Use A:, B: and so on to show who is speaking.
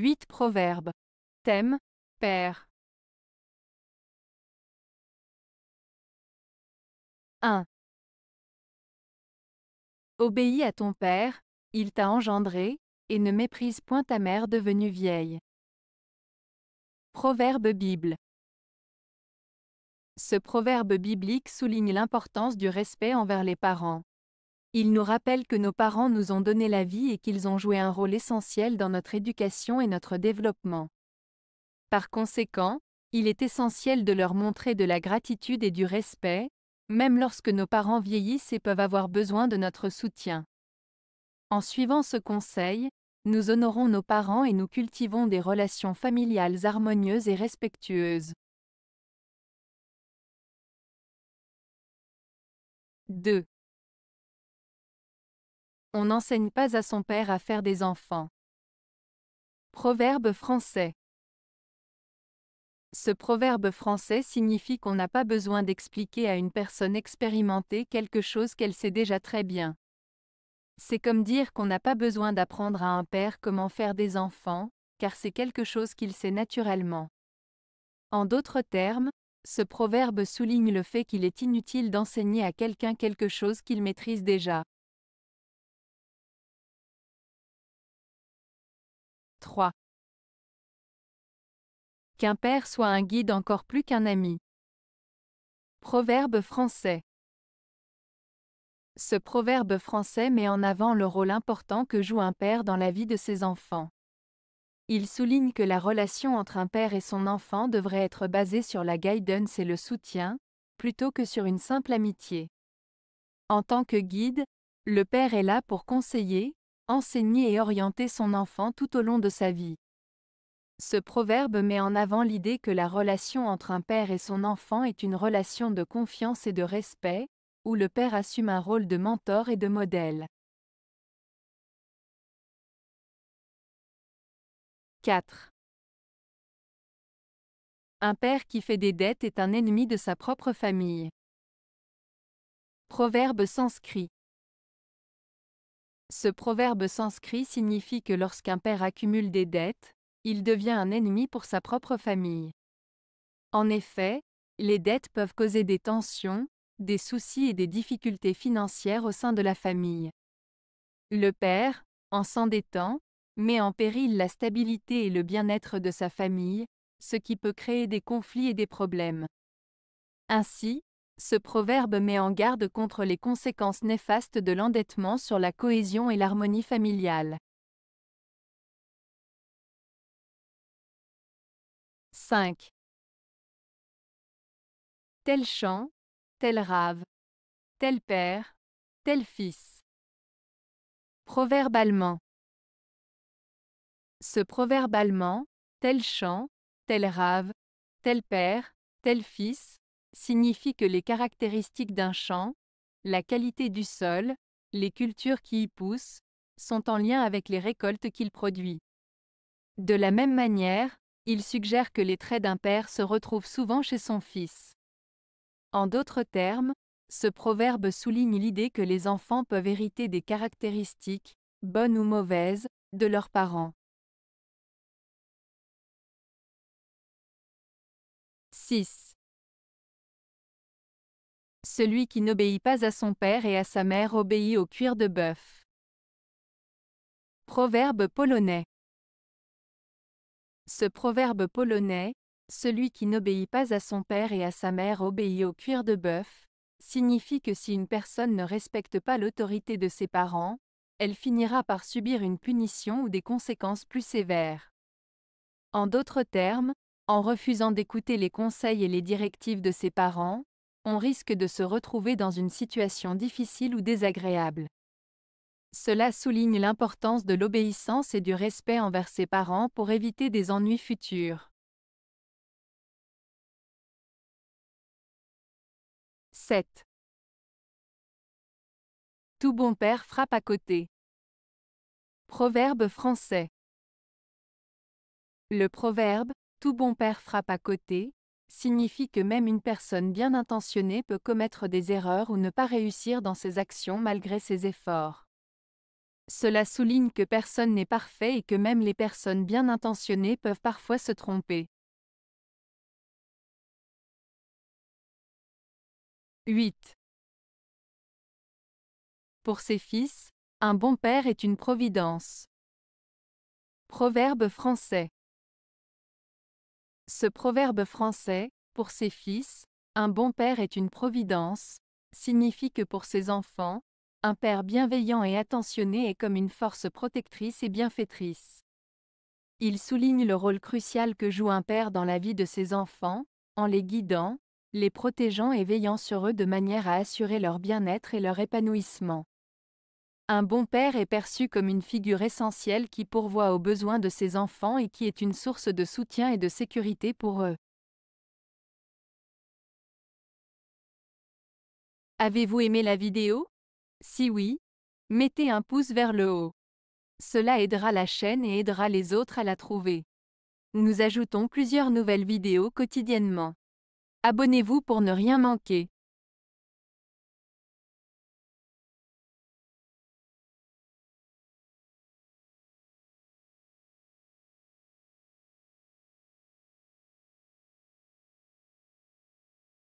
A: 8 Proverbes. Thème Père. 1. Obéis à ton père, il t'a
B: engendré, et ne méprise point ta mère devenue vieille. Proverbe Bible. Ce proverbe biblique souligne l'importance du respect envers les parents. Il nous rappelle que nos parents nous ont donné la vie et qu'ils ont joué un rôle essentiel dans notre éducation et notre développement. Par conséquent, il est essentiel de leur montrer de la gratitude et du respect, même lorsque nos parents vieillissent et peuvent avoir besoin de notre soutien. En suivant ce conseil, nous honorons nos parents et nous cultivons des relations familiales harmonieuses et respectueuses.
A: 2. On n'enseigne pas à son
B: père à faire des enfants. Proverbe français. Ce proverbe français signifie qu'on n'a pas besoin d'expliquer à une personne expérimentée quelque chose qu'elle sait déjà très bien. C'est comme dire qu'on n'a pas besoin d'apprendre à un père comment faire des enfants, car c'est quelque chose qu'il sait naturellement. En d'autres termes, ce proverbe souligne le fait qu'il est inutile d'enseigner à quelqu'un quelque chose qu'il maîtrise déjà. Qu'un père soit un guide encore plus qu'un ami. Proverbe français. Ce proverbe français met en avant le rôle important que joue un père dans la vie de ses enfants. Il souligne que la relation entre un père et son enfant devrait être basée sur la guidance et le soutien, plutôt que sur une simple amitié. En tant que guide, le père est là pour conseiller, enseigner et orienter son enfant tout au long de sa vie. Ce proverbe met en avant l'idée que la relation entre un père et son enfant est une relation de confiance et de respect, où le père assume un rôle de mentor et de modèle. 4. Un père qui fait des dettes est un ennemi de sa propre famille. Proverbe sanskrit. Ce proverbe sanscrit signifie que lorsqu'un père accumule des dettes, il devient un ennemi pour sa propre famille. En effet, les dettes peuvent causer des tensions, des soucis et des difficultés financières au sein de la famille. Le père, en s'endettant, met en péril la stabilité et le bien-être de sa famille, ce qui peut créer des conflits et des problèmes. Ainsi, ce proverbe met en garde contre les conséquences néfastes de l'endettement sur la cohésion et l'harmonie familiale.
A: 5. Tel chant, tel rave, tel père, tel fils. Proverbe allemand.
B: Ce proverbe allemand, tel chant, tel rave, tel père, tel fils, signifie que les caractéristiques d'un champ, la qualité du sol, les cultures qui y poussent, sont en lien avec les récoltes qu'il produit. De la même manière, il suggère que les traits d'un père se retrouvent souvent chez son fils. En d'autres termes, ce proverbe souligne l'idée que les enfants peuvent hériter des caractéristiques, bonnes ou mauvaises, de leurs parents.
A: 6 celui
B: qui n'obéit pas à son père et à sa mère obéit au cuir de bœuf. Proverbe polonais Ce proverbe polonais, celui qui n'obéit pas à son père et à sa mère obéit au cuir de bœuf, signifie que si une personne ne respecte pas l'autorité de ses parents, elle finira par subir une punition ou des conséquences plus sévères. En d'autres termes, en refusant d'écouter les conseils et les directives de ses parents, on risque de se retrouver dans une situation difficile ou désagréable. Cela souligne l'importance de l'obéissance et du respect envers ses parents pour éviter des ennuis futurs. 7.
A: Tout bon père frappe à côté.
B: Proverbe français. Le proverbe Tout bon père frappe à côté signifie que même une personne bien intentionnée peut commettre des erreurs ou ne pas réussir dans ses actions malgré ses efforts. Cela souligne que personne n'est parfait et que même les personnes bien intentionnées peuvent parfois se tromper.
A: 8. Pour ses fils, un bon père est une providence.
B: Proverbe français. Ce proverbe français, pour ses fils, un bon père est une providence, signifie que pour ses enfants, un père bienveillant et attentionné est comme une force protectrice et bienfaitrice. Il souligne le rôle crucial que joue un père dans la vie de ses enfants, en les guidant, les protégeant et veillant sur eux de manière à assurer leur bien-être et leur épanouissement. Un bon père est perçu comme une figure essentielle qui pourvoit aux besoins de ses enfants et qui est une source de soutien et de sécurité pour eux. Avez-vous aimé la vidéo Si oui, mettez un pouce vers le haut. Cela aidera la chaîne et aidera les autres à la trouver. Nous ajoutons plusieurs nouvelles vidéos quotidiennement. Abonnez-vous pour ne rien manquer.